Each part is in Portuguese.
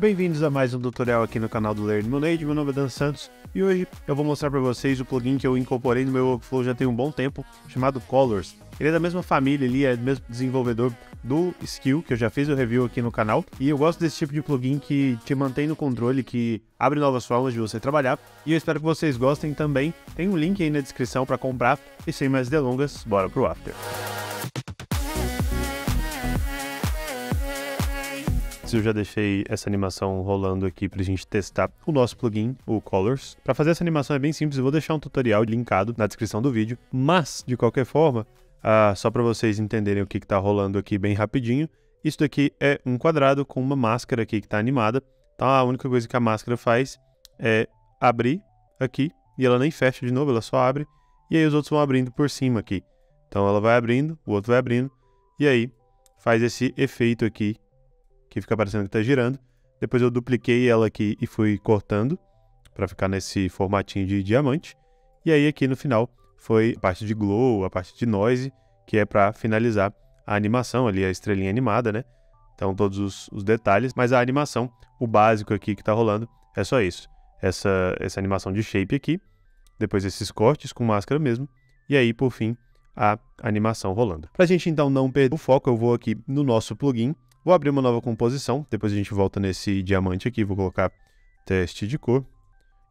Bem-vindos a mais um tutorial aqui no canal do Learn Monade, meu nome é Dan Santos e hoje eu vou mostrar para vocês o plugin que eu incorporei no meu workflow já tem um bom tempo, chamado Colors. Ele é da mesma família ali, é do mesmo desenvolvedor do Skill, que eu já fiz o review aqui no canal, e eu gosto desse tipo de plugin que te mantém no controle, que abre novas formas de você trabalhar, e eu espero que vocês gostem também. Tem um link aí na descrição para comprar, e sem mais delongas, bora pro After. eu já deixei essa animação rolando aqui pra gente testar o nosso plugin, o Colors. Para fazer essa animação é bem simples, eu vou deixar um tutorial linkado na descrição do vídeo, mas de qualquer forma, ah, só para vocês entenderem o que, está rolando aqui bem rapidinho, isso daqui é um quadrado com uma máscara aqui que está animada. Então a única coisa que a máscara faz é abrir aqui, e ela nem fecha de novo, ela só abre, e aí os outros vão abrindo por cima aqui. Então ela vai abrindo, o outro vai abrindo, e aí faz esse efeito aqui que fica parecendo que está girando. Depois eu dupliquei ela aqui e fui cortando para ficar nesse formatinho de diamante. E aí aqui no final foi a parte de glow, a parte de noise, que é para finalizar a animação ali, a estrelinha animada, né? Então todos os, os detalhes, mas a animação, o básico aqui que está rolando é só isso. Essa, essa animação de shape aqui, depois esses cortes com máscara mesmo, e aí por fim a animação rolando. Para a gente então não perder o foco, eu vou aqui no nosso plugin Vou abrir uma nova composição, depois a gente volta nesse diamante aqui, vou colocar teste de cor.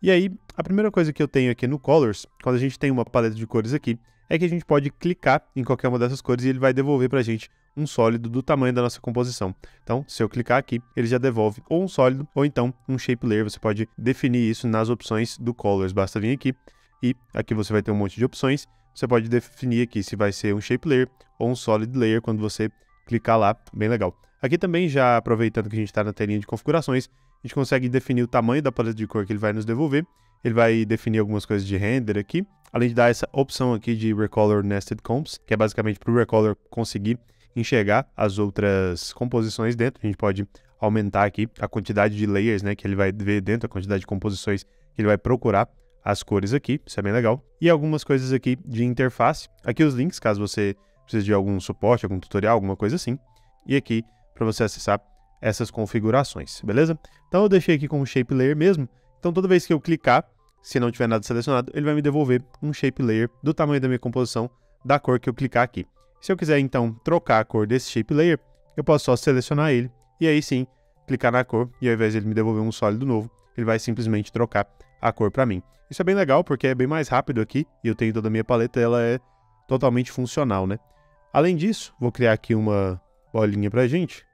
E aí, a primeira coisa que eu tenho aqui no Colors, quando a gente tem uma paleta de cores aqui, é que a gente pode clicar em qualquer uma dessas cores e ele vai devolver para a gente um sólido do tamanho da nossa composição. Então, se eu clicar aqui, ele já devolve ou um sólido ou então um shape layer. Você pode definir isso nas opções do Colors. Basta vir aqui e aqui você vai ter um monte de opções. Você pode definir aqui se vai ser um shape layer ou um solid layer quando você clicar lá. Bem legal. Aqui também, já aproveitando que a gente está na telinha de configurações, a gente consegue definir o tamanho da paleta de cor que ele vai nos devolver. Ele vai definir algumas coisas de render aqui, além de dar essa opção aqui de Recolor Nested Comps, que é basicamente para o Recolor conseguir enxergar as outras composições dentro. A gente pode aumentar aqui a quantidade de layers né, que ele vai ver dentro, a quantidade de composições que ele vai procurar as cores aqui, isso é bem legal. E algumas coisas aqui de interface. Aqui os links, caso você precise de algum suporte, algum tutorial, alguma coisa assim. E aqui para você acessar essas configurações, beleza? Então eu deixei aqui como shape layer mesmo. Então toda vez que eu clicar, se não tiver nada selecionado, ele vai me devolver um shape layer do tamanho da minha composição, da cor que eu clicar aqui. Se eu quiser então trocar a cor desse shape layer, eu posso só selecionar ele e aí sim clicar na cor e ao invés de ele me devolver um sólido novo, ele vai simplesmente trocar a cor para mim. Isso é bem legal porque é bem mais rápido aqui e eu tenho toda a minha paleta, ela é totalmente funcional, né? Além disso, vou criar aqui uma bolinha pra gente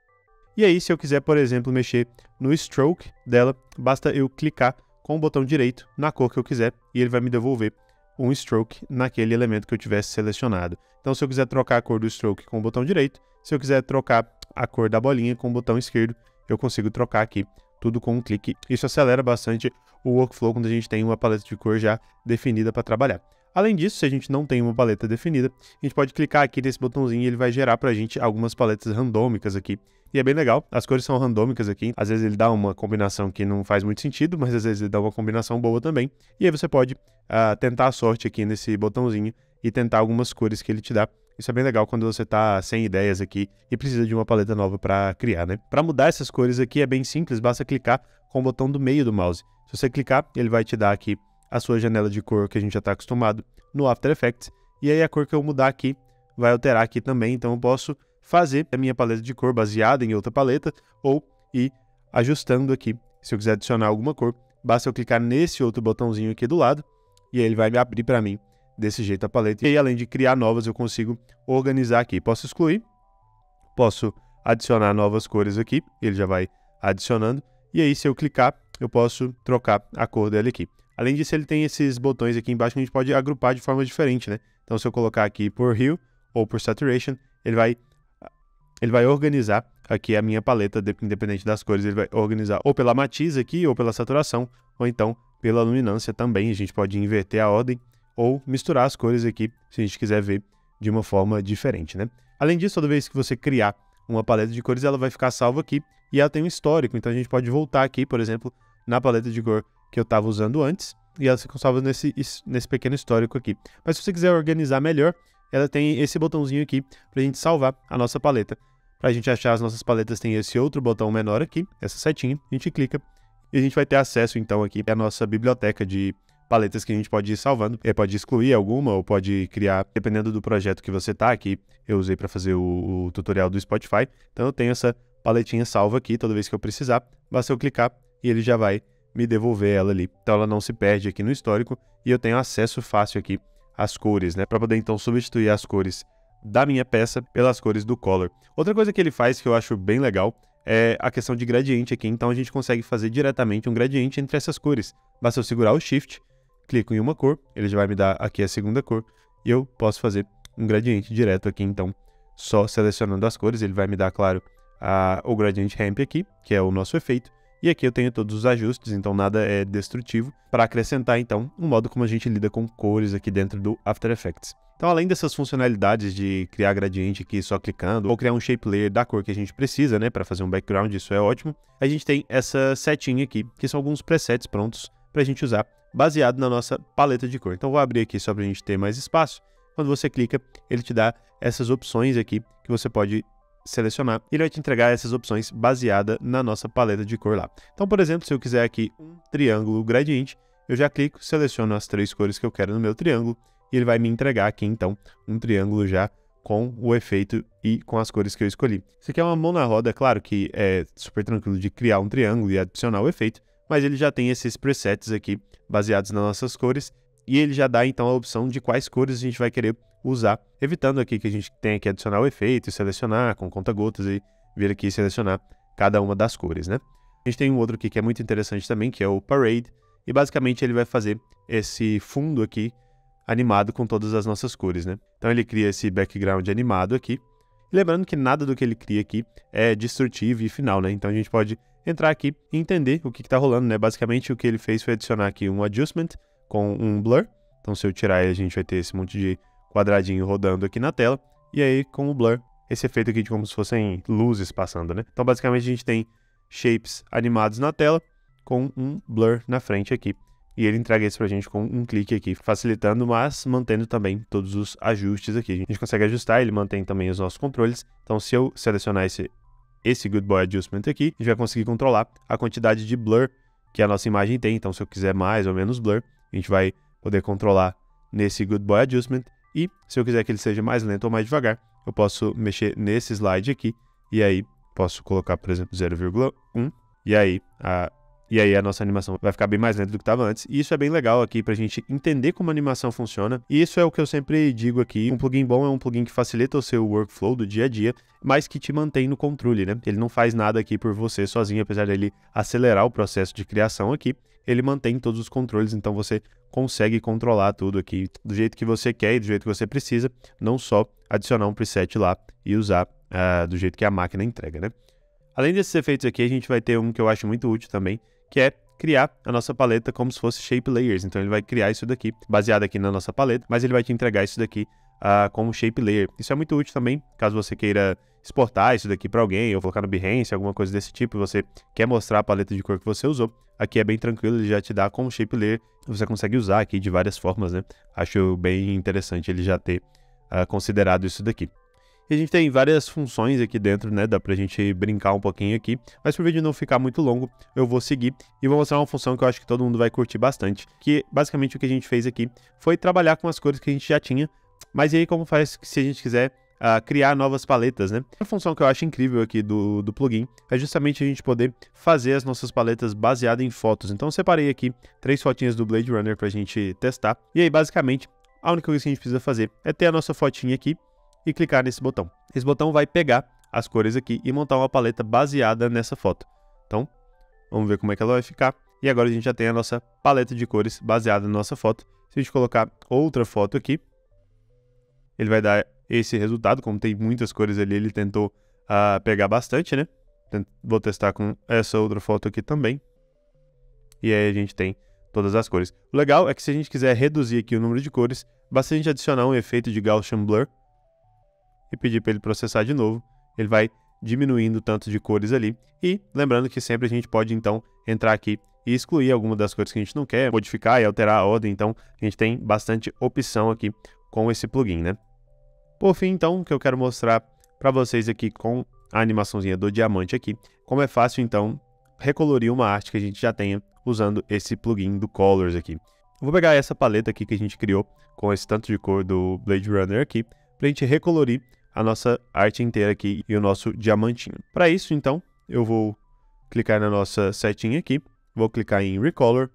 e aí, se eu quiser, por exemplo, mexer no stroke dela, basta eu clicar com o botão direito na cor que eu quiser e ele vai me devolver um stroke naquele elemento que eu tivesse selecionado. Então, se eu quiser trocar a cor do stroke com o botão direito, se eu quiser trocar a cor da bolinha com o botão esquerdo, eu consigo trocar aqui tudo com um clique. Isso acelera bastante o workflow quando a gente tem uma paleta de cor já definida para trabalhar. Além disso, se a gente não tem uma paleta definida, a gente pode clicar aqui nesse botãozinho e ele vai gerar para a gente algumas paletas randômicas aqui. E é bem legal, as cores são randômicas aqui, às vezes ele dá uma combinação que não faz muito sentido, mas às vezes ele dá uma combinação boa também. E aí você pode uh, tentar a sorte aqui nesse botãozinho e tentar algumas cores que ele te dá. Isso é bem legal quando você está sem ideias aqui e precisa de uma paleta nova para criar, né? Para mudar essas cores aqui é bem simples, basta clicar com o botão do meio do mouse. Se você clicar, ele vai te dar aqui a sua janela de cor que a gente já está acostumado no After Effects. E aí a cor que eu mudar aqui vai alterar aqui também, então eu posso fazer a minha paleta de cor baseada em outra paleta ou ir ajustando aqui. Se eu quiser adicionar alguma cor, basta eu clicar nesse outro botãozinho aqui do lado e ele vai me abrir para mim desse jeito a paleta. E aí, além de criar novas, eu consigo organizar aqui. Posso excluir, posso adicionar novas cores aqui, ele já vai adicionando. E aí, se eu clicar, eu posso trocar a cor dele aqui. Além disso, ele tem esses botões aqui embaixo que a gente pode agrupar de forma diferente, né? Então, se eu colocar aqui por Hue ou por Saturation, ele vai, ele vai organizar aqui a minha paleta, independente das cores, ele vai organizar ou pela matiz aqui, ou pela saturação, ou então pela luminância também. A gente pode inverter a ordem ou misturar as cores aqui, se a gente quiser ver de uma forma diferente, né? Além disso, toda vez que você criar uma paleta de cores, ela vai ficar salva aqui e ela tem um histórico, então a gente pode voltar aqui, por exemplo, na paleta de cor que eu estava usando antes, e elas ficam salvas nesse, nesse pequeno histórico aqui. Mas se você quiser organizar melhor, ela tem esse botãozinho aqui para a gente salvar a nossa paleta. Para a gente achar as nossas paletas, tem esse outro botão menor aqui, essa setinha, a gente clica e a gente vai ter acesso então aqui à nossa biblioteca de paletas que a gente pode ir salvando. pode excluir alguma ou pode criar, dependendo do projeto que você tá aqui. Eu usei para fazer o, o tutorial do Spotify, então eu tenho essa paletinha salva aqui toda vez que eu precisar. Basta eu clicar e ele já vai me devolver ela ali. Então ela não se perde aqui no histórico e eu tenho acesso fácil aqui às cores, né? Para poder então substituir as cores da minha peça pelas cores do color. Outra coisa que ele faz que eu acho bem legal é a questão de gradiente aqui, então a gente consegue fazer diretamente um gradiente entre essas cores. Basta eu segurar o Shift, clico em uma cor, ele já vai me dar aqui a segunda cor, e eu posso fazer um gradiente direto aqui, então só selecionando as cores, ele vai me dar, claro, a, o gradiente ramp aqui, que é o nosso efeito, e aqui eu tenho todos os ajustes, então nada é destrutivo, para acrescentar então um modo como a gente lida com cores aqui dentro do After Effects. Então, além dessas funcionalidades de criar gradiente aqui só clicando, ou criar um shape layer da cor que a gente precisa, né, para fazer um background, isso é ótimo, a gente tem essa setinha aqui, que são alguns presets prontos para a gente usar, baseado na nossa paleta de cor. Então, vou abrir aqui só para a gente ter mais espaço. Quando você clica, ele te dá essas opções aqui que você pode selecionar, ele vai te entregar essas opções baseada na nossa paleta de cor lá. Então, por exemplo, se eu quiser aqui um triângulo gradiente, eu já clico, seleciono as três cores que eu quero no meu triângulo e ele vai me entregar aqui então um triângulo já com o efeito e com as cores que eu escolhi. Isso aqui é uma mão na roda, é claro que é super tranquilo de criar um triângulo e adicionar o efeito, mas ele já tem esses presets aqui baseados nas nossas cores e ele já dá então a opção de quais cores a gente vai querer usar, evitando aqui que a gente tenha que adicionar o efeito e selecionar com conta-gotas e vir aqui selecionar cada uma das cores, né? A gente tem um outro aqui que é muito interessante também, que é o Parade, e basicamente ele vai fazer esse fundo aqui animado com todas as nossas cores, né? Então ele cria esse background animado aqui, Lembrando que nada do que ele cria aqui é destrutivo e final, né? Então a gente pode entrar aqui e entender o que está rolando, né? Basicamente o que ele fez foi adicionar aqui um adjustment com um blur. Então se eu tirar ele, a gente vai ter esse monte de quadradinho rodando aqui na tela. E aí, com o blur, esse efeito aqui de como se fossem luzes passando, né? Então, basicamente, a gente tem shapes animados na tela com um blur na frente aqui. E ele entrega isso pra gente com um clique aqui, facilitando, mas mantendo também todos os ajustes aqui. A gente consegue ajustar, ele mantém também os nossos controles. Então, se eu selecionar esse, esse Good Boy Adjustment aqui, a gente vai conseguir controlar a quantidade de blur que a nossa imagem tem. Então, se eu quiser mais ou menos blur, a gente vai poder controlar nesse Good Boy Adjustment e se eu quiser que ele seja mais lento ou mais devagar, eu posso mexer nesse slide aqui e aí posso colocar, por exemplo, 0,1 e aí a e aí a nossa animação vai ficar bem mais lenta do que estava antes. E isso é bem legal aqui para a gente entender como a animação funciona. E isso é o que eu sempre digo aqui. Um plugin bom é um plugin que facilita o seu workflow do dia a dia, mas que te mantém no controle, né? Ele não faz nada aqui por você sozinho, apesar dele acelerar o processo de criação aqui. Ele mantém todos os controles, então você consegue controlar tudo aqui do jeito que você quer e do jeito que você precisa, não só adicionar um preset lá e usar uh, do jeito que a máquina entrega, né? Além desses efeitos aqui, a gente vai ter um que eu acho muito útil também, que é criar a nossa paleta como se fosse shape layers. Então ele vai criar isso daqui, baseado aqui na nossa paleta, mas ele vai te entregar isso daqui uh, como shape layer. Isso é muito útil também, caso você queira exportar isso daqui para alguém, ou colocar no Behance, alguma coisa desse tipo, e você quer mostrar a paleta de cor que você usou, aqui é bem tranquilo, ele já te dá como shape layer, você consegue usar aqui de várias formas, né? Acho bem interessante ele já ter uh, considerado isso daqui. E a gente tem várias funções aqui dentro, né? Dá pra gente brincar um pouquinho aqui. Mas pro vídeo não ficar muito longo, eu vou seguir e vou mostrar uma função que eu acho que todo mundo vai curtir bastante. Que basicamente o que a gente fez aqui foi trabalhar com as cores que a gente já tinha. Mas e aí como faz se a gente quiser uh, criar novas paletas, né? Uma função que eu acho incrível aqui do, do plugin é justamente a gente poder fazer as nossas paletas baseadas em fotos. Então eu separei aqui três fotinhas do Blade Runner pra gente testar. E aí basicamente a única coisa que a gente precisa fazer é ter a nossa fotinha aqui e clicar nesse botão. Esse botão vai pegar as cores aqui e montar uma paleta baseada nessa foto. Então, vamos ver como é que ela vai ficar. E agora a gente já tem a nossa paleta de cores baseada na nossa foto. Se a gente colocar outra foto aqui, ele vai dar esse resultado. Como tem muitas cores ali, ele tentou uh, pegar bastante, né? Vou testar com essa outra foto aqui também. E aí a gente tem todas as cores. O legal é que se a gente quiser reduzir aqui o número de cores, basta a gente adicionar um efeito de Gaussian Blur e pedir para ele processar de novo, ele vai diminuindo o tanto de cores ali. E lembrando que sempre a gente pode então entrar aqui e excluir alguma das cores que a gente não quer, modificar e alterar a ordem, então a gente tem bastante opção aqui com esse plugin, né? Por fim, então, o que eu quero mostrar para vocês aqui com a animaçãozinha do diamante aqui, como é fácil então recolorir uma arte que a gente já tenha usando esse plugin do Colors aqui. Eu vou pegar essa paleta aqui que a gente criou com esse tanto de cor do Blade Runner aqui, para a gente recolorir a nossa arte inteira aqui e o nosso diamantinho. Para isso, então, eu vou clicar na nossa setinha aqui, vou clicar em Recolor,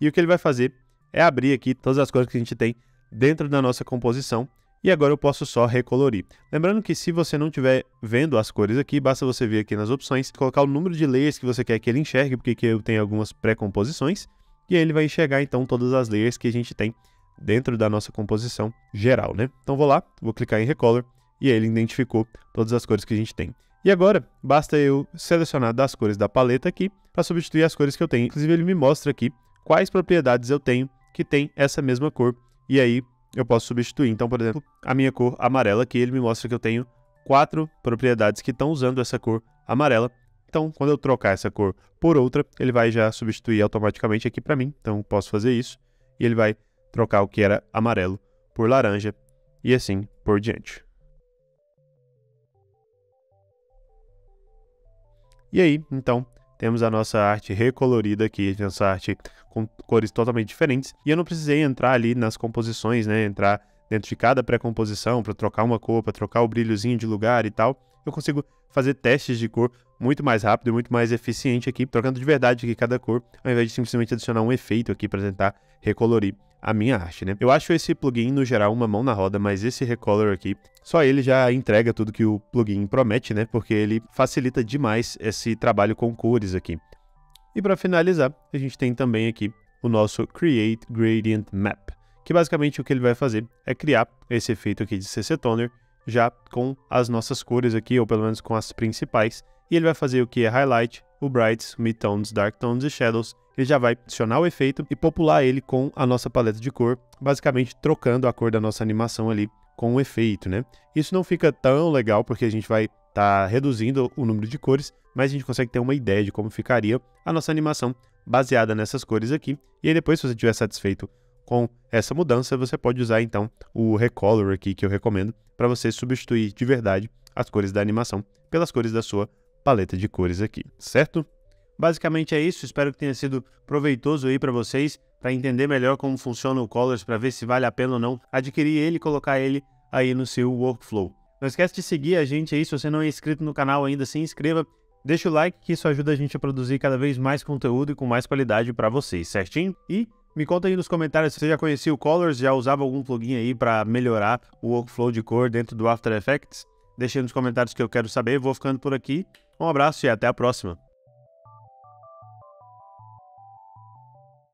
e o que ele vai fazer é abrir aqui todas as cores que a gente tem dentro da nossa composição, e agora eu posso só recolorir. Lembrando que se você não estiver vendo as cores aqui, basta você vir aqui nas opções, colocar o número de layers que você quer que ele enxergue, porque aqui eu tenho algumas pré-composições, e aí ele vai enxergar então todas as layers que a gente tem dentro da nossa composição geral, né? Então vou lá, vou clicar em Recolor, e aí ele identificou todas as cores que a gente tem. E agora, basta eu selecionar das cores da paleta aqui para substituir as cores que eu tenho. Inclusive, ele me mostra aqui quais propriedades eu tenho que tem essa mesma cor. E aí, eu posso substituir. Então, por exemplo, a minha cor amarela aqui, ele me mostra que eu tenho quatro propriedades que estão usando essa cor amarela. Então, quando eu trocar essa cor por outra, ele vai já substituir automaticamente aqui para mim. Então, posso fazer isso. E ele vai trocar o que era amarelo por laranja e assim por diante. E aí, então, temos a nossa arte recolorida aqui, a nossa arte com cores totalmente diferentes. E eu não precisei entrar ali nas composições, né? Entrar dentro de cada pré-composição para trocar uma cor, para trocar o brilhozinho de lugar e tal. Eu consigo fazer testes de cor muito mais rápido e muito mais eficiente aqui, trocando de verdade aqui cada cor, ao invés de simplesmente adicionar um efeito aqui para tentar recolorir a minha arte, né? Eu acho esse plugin no geral uma mão na roda, mas esse Recolor aqui, só ele já entrega tudo que o plugin promete, né? Porque ele facilita demais esse trabalho com cores aqui. E para finalizar, a gente tem também aqui o nosso Create Gradient Map, que basicamente o que ele vai fazer é criar esse efeito aqui de CC Toner já com as nossas cores aqui, ou pelo menos com as principais, e ele vai fazer o que é Highlight, o Brights, Midtones, Darktones e Shadows, ele já vai adicionar o efeito e popular ele com a nossa paleta de cor, basicamente trocando a cor da nossa animação ali com o efeito, né? Isso não fica tão legal porque a gente vai estar tá reduzindo o número de cores, mas a gente consegue ter uma ideia de como ficaria a nossa animação baseada nessas cores aqui. E aí depois, se você estiver satisfeito com essa mudança, você pode usar então o Recolor aqui que eu recomendo para você substituir de verdade as cores da animação pelas cores da sua paleta de cores aqui, certo? Basicamente é isso, espero que tenha sido proveitoso aí para vocês, para entender melhor como funciona o Colors, para ver se vale a pena ou não adquirir ele e colocar ele aí no seu workflow. Não esquece de seguir a gente aí, se você não é inscrito no canal ainda, se inscreva, deixa o like que isso ajuda a gente a produzir cada vez mais conteúdo e com mais qualidade para vocês, certinho? E me conta aí nos comentários se você já conhecia o Colors, já usava algum plugin aí para melhorar o workflow de cor dentro do After Effects. Deixa aí nos comentários que eu quero saber. Vou ficando por aqui. Um abraço e até a próxima.